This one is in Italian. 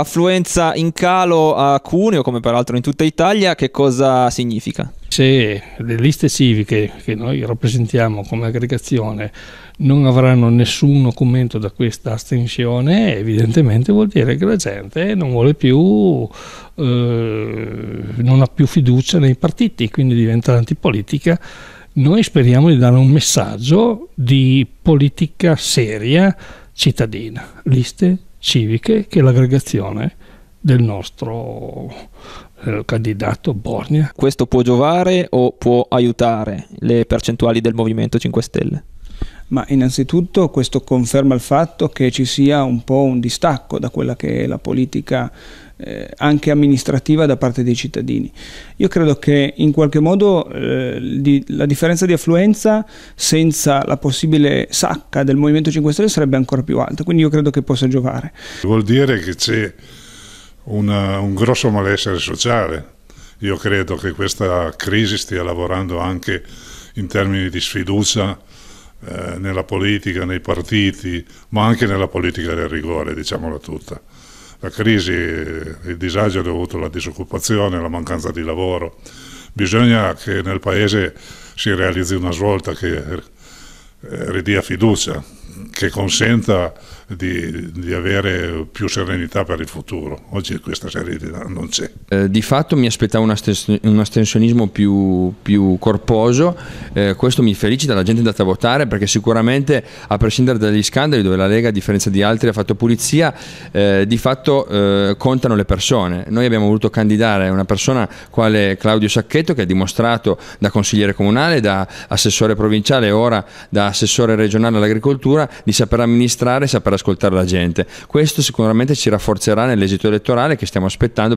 affluenza in calo a Cuneo, come peraltro in tutta Italia, che cosa significa? Se le liste civiche che noi rappresentiamo come aggregazione non avranno nessun documento da questa astensione, evidentemente vuol dire che la gente non vuole più, eh, non ha più fiducia nei partiti, quindi diventa antipolitica. Noi speriamo di dare un messaggio di politica seria cittadina, liste civiche che l'aggregazione del nostro eh, candidato Borgna. Questo può giovare o può aiutare le percentuali del Movimento 5 Stelle? ma innanzitutto questo conferma il fatto che ci sia un po' un distacco da quella che è la politica eh, anche amministrativa da parte dei cittadini. Io credo che in qualche modo eh, di, la differenza di affluenza senza la possibile sacca del Movimento 5 Stelle sarebbe ancora più alta, quindi io credo che possa giovare. Vuol dire che c'è una, un grosso malessere sociale. Io credo che questa crisi stia lavorando anche in termini di sfiducia eh, nella politica, nei partiti, ma anche nella politica del rigore, diciamola tutta. La crisi, il disagio dovuto alla disoccupazione, alla mancanza di lavoro. Bisogna che nel Paese si realizzi una svolta che eh, ridia fiducia che consenta di, di, avere più serenità per il futuro. Oggi questa serenità non c'è. Eh, di fatto mi aspettavo un, astes- un astensionismo più, più corposo, eh, questo mi felicita, la gente è andata a votare perché sicuramente a prescindere dagli scandali dove la Lega a differenza di altri ha fatto pulizia, eh, di fatto eh, contano le persone. Noi abbiamo voluto candidare una persona quale Claudio Sacchetto che ha dimostrato da consigliere comunale, da assessore provinciale e ora da assessore regionale all'agricoltura di saper amministrare e saper ascoltare la gente. Questo sicuramente ci rafforzerà nell'esito elettorale che stiamo aspettando.